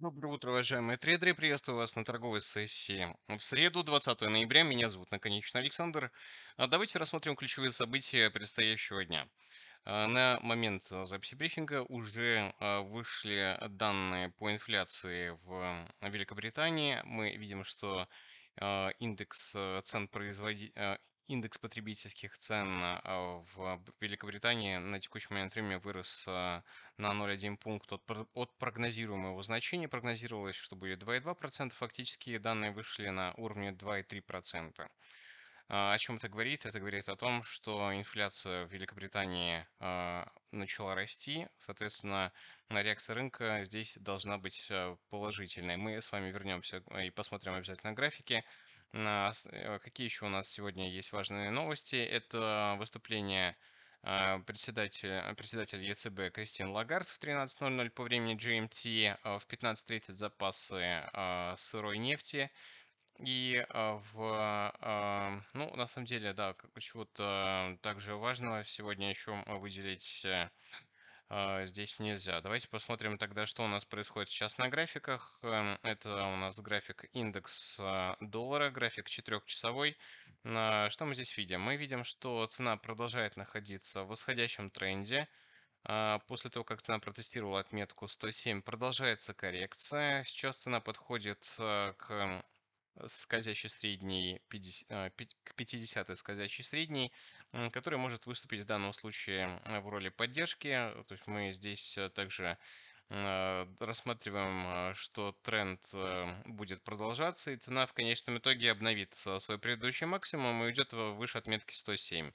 Доброе утро, уважаемые трейдеры. Приветствую вас на торговой сессии. В среду, 20 ноября, меня зовут наконечно Александр. А давайте рассмотрим ключевые события предстоящего дня. А, на момент а, записи брифинга уже вышли данные по инфляции в Великобритании. Мы видим, что индекс цен производи... Индекс потребительских цен а, в Великобритании на текущий момент времени вырос на 0,1 пункт от прогнозируемого значения. Прогнозировалось, что будет 2,2%, фактически данные вышли на уровне 2,3%. А, о чем это говорит? Это говорит о том, что инфляция в Великобритании а, начала расти, соответственно, реакция рынка здесь должна быть э, положительной. Мы с вами вернемся и посмотрим обязательно графики. Э, какие еще у нас сегодня есть важные новости? Это выступление председатель, председатель ЕЦБ Кристин Лагард в 13.00 по времени GMT, а, в 15.30 запасы сырой нефти, и а, в, а, ну, на самом деле, да, чего-то также важного сегодня еще а, выделить э, здесь нельзя. Давайте посмотрим тогда, что у нас происходит сейчас на графиках. Эм, это у нас график индекс доллара, график четырехчасовой. Что мы здесь видим? Мы видим, что цена продолжает находиться в восходящем тренде. После того, как цена протестировала отметку 107, продолжается коррекция. Сейчас цена подходит к скользящий средний 50, а, к 50 скользящий средний, который может выступить в данном случае э, в роли поддержки. Э, то есть мы здесь э, также рассматриваем, что тренд будет продолжаться, и цена в конечном итоге обновит свой предыдущий максимум и уйдет выше отметки 107.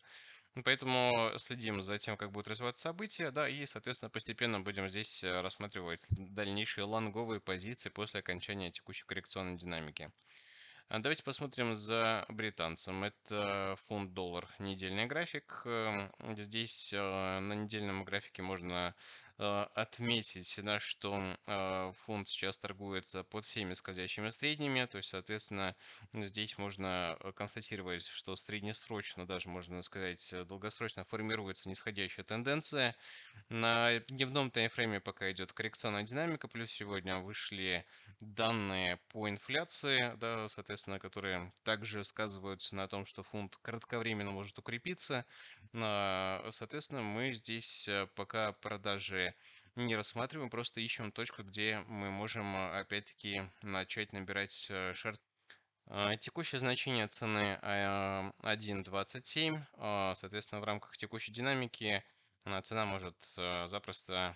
Ну, поэтому следим за тем, как будут развиваться события, да, и, соответственно, постепенно будем здесь рассматривать дальнейшие лонговые позиции после окончания текущей коррекционной динамики. А, давайте посмотрим за британцем. Это фунт-доллар, недельный график. Эм, здесь э, на недельном графике можно э, отметить, да, что э, фунт сейчас торгуется под всеми скользящими средними, то есть, соответственно, здесь можно констатировать, что среднесрочно, даже можно сказать долгосрочно, формируется нисходящая тенденция. На дневном таймфрейме пока идет коррекционная динамика, плюс сегодня вышли данные по инфляции, да, соответственно, которые также сказываются на том, что фунт кратковременно может укрепиться. А, соответственно, мы здесь э, пока продажи не рассматриваем, просто ищем точку, где мы можем а, опять-таки начать набирать э, шарт э, Текущее значение цены 1.27, а, соответственно, в рамках текущей динамики цена может запросто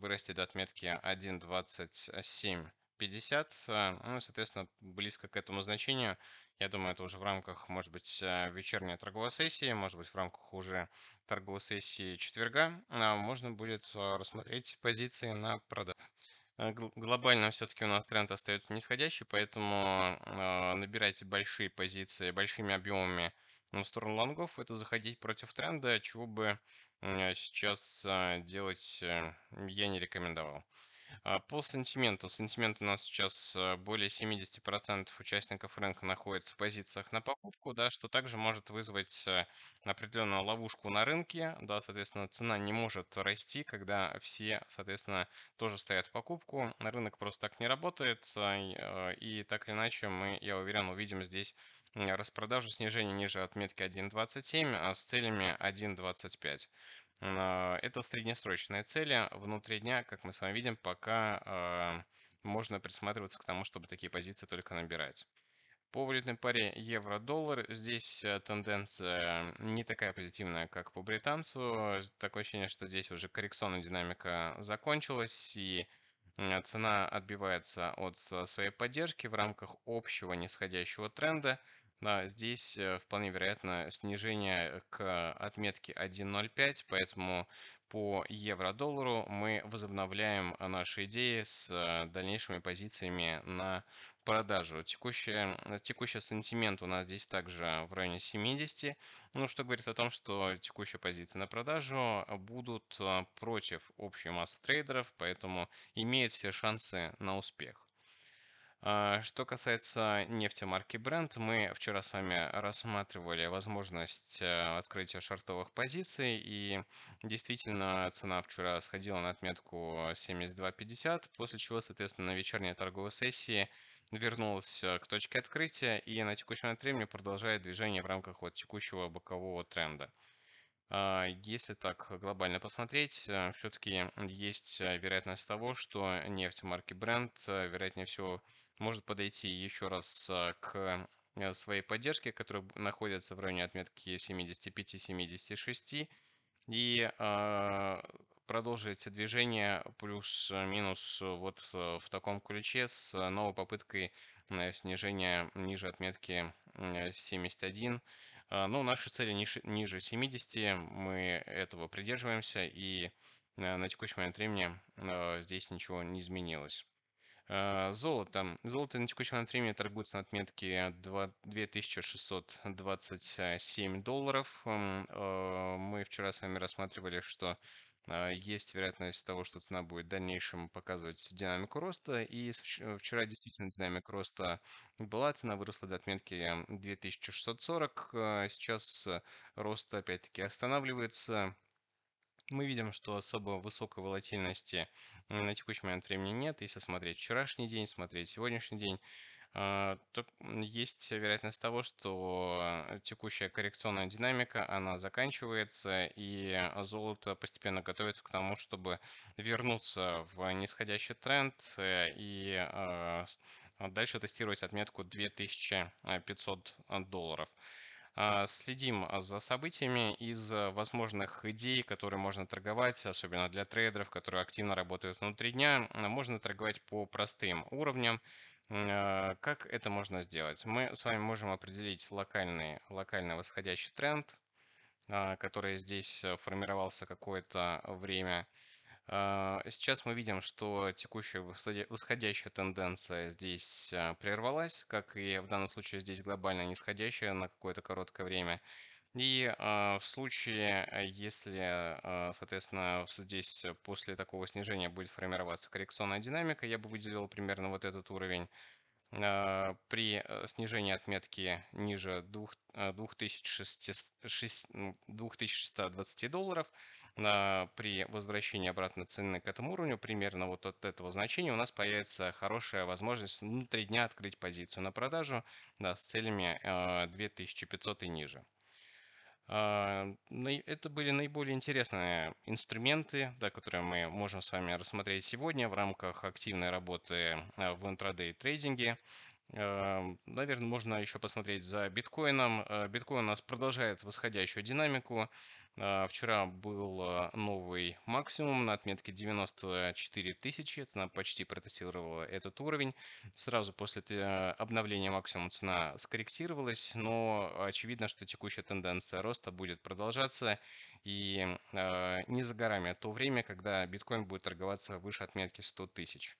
вырасти до отметки 1.27. 50, э, ну, соответственно, близко к этому значению. Я думаю, это уже в рамках, может быть, э, вечерней торговой сессии, может быть, в рамках уже торговой сессии четверга а, можно будет э, рассмотреть позиции на продажу. Глобально все-таки у нас тренд остается нисходящий, поэтому набирайте большие позиции, большими объемами на сторону лонгов. Это заходить против тренда, чего бы сейчас делать я не рекомендовал. А, по сантименту. Сантимент у нас сейчас э, более 70% участников рынка находится в позициях на покупку, да, что также может вызвать э, определенную ловушку на рынке. Да, соответственно, цена не может расти, когда все, соответственно, тоже стоят в покупку. Рынок просто так не работает. Э, и так или иначе мы, я уверен, увидим здесь распродажу снижение ниже отметки 1.27 а с целями 1.25. А, это среднесрочные цели. Внутри дня, как мы с вами видим, пока а, можно присматриваться к тому, чтобы такие позиции только набирать. По валютной паре евро-доллар здесь э, тенденция не такая позитивная, как по британцу. Такое ощущение, что здесь уже коррекционная динамика закончилась, и э, цена отбивается от э, своей поддержки в рамках общего нисходящего тренда – да, здесь э, вполне вероятно снижение к отметке 1.05, поэтому по евро-доллару мы возобновляем наши идеи с э, дальнейшими позициями на продажу. Э, текущий, текущий сантимент у нас здесь также в районе 70, ну, что говорит о том, что текущие позиции на продажу будут против общей массы трейдеров, поэтому имеют все шансы на успех. А, что касается нефти марки Brent, мы вчера с вами рассматривали возможность э, открытия шортовых позиций, и действительно цена вчера сходила на отметку 72.50, после чего, соответственно, на вечерней торговой сессии вернулась э, к точке открытия и на текущий момент времени продолжает движение в рамках вот текущего бокового тренда. А, если так глобально посмотреть, э, все-таки есть э, вероятность того, что нефть марки Brent, э, вероятнее всего, может подойти еще раз к своей поддержке, которая находится в районе отметки 75-76, и а, продолжить движение плюс-минус вот в таком ключе с новой попыткой снижения ниже отметки 71 а, Но ну, наши цели ниже 70, мы этого придерживаемся, и э, на текущий момент времени э, здесь ничего не изменилось. А, золото. Золото на текущий момент времени торгуется на отметке 2627 долларов. Э, мы вчера с вами рассматривали, что а, есть вероятность того, что цена будет в дальнейшем показывать динамику роста. И э, вчера действительно динамика роста была, цена выросла до отметки 2640. Эм, а, сейчас э, рост опять-таки останавливается. Мы видим, что особо высокой волатильности э, на текущий момент времени нет. Если смотреть вчерашний день, смотреть сегодняшний день, а, то есть вероятность того, что э, текущая коррекционная динамика, она заканчивается, и э, золото постепенно готовится к тому, чтобы вернуться в нисходящий тренд э, и а дальше тестировать отметку 2500 долларов. А, следим за событиями из возможных идей, которые можно торговать, особенно для трейдеров, которые активно работают внутри дня. Можно торговать по простым уровням. А, как это можно сделать? Мы с вами можем определить локальный, локально восходящий тренд, а, который здесь э, формировался какое-то время. А, сейчас мы видим, что текущая восходящая тенденция здесь э, прервалась, как и в данном случае здесь глобально нисходящая на какое-то короткое время. И а, в случае, э, если, а, соответственно, здесь э, после такого снижения будет формироваться коррекционная динамика, я бы выделил примерно вот этот уровень. А, при э, снижении отметки ниже 2620 долларов, при возвращении обратно цены к этому уровню, примерно вот от этого значения, у нас появится хорошая возможность внутри дня открыть позицию на продажу да, с целями 2500 и ниже. А, это были наиболее интересные инструменты, да, которые мы можем с вами рассмотреть сегодня в рамках активной работы а, в интрадей трейдинге. А, Наверное, можно еще посмотреть за биткоином. Биткоин у нас продолжает восходящую динамику. А, вчера был а, новый максимум на отметке 94 тысячи. Цена почти протестировала этот уровень. Сразу после а, обновления максимума цена скорректировалась, но очевидно, что текущая тенденция роста будет продолжаться. И не за горами а то время, когда биткоин будет торговаться выше отметки 100 тысяч.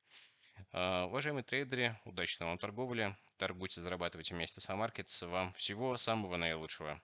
Уважаемые трейдеры, удачной вам торговли. Торгуйте, зарабатывайте вместе с Амаркетс. Вам всего самого наилучшего.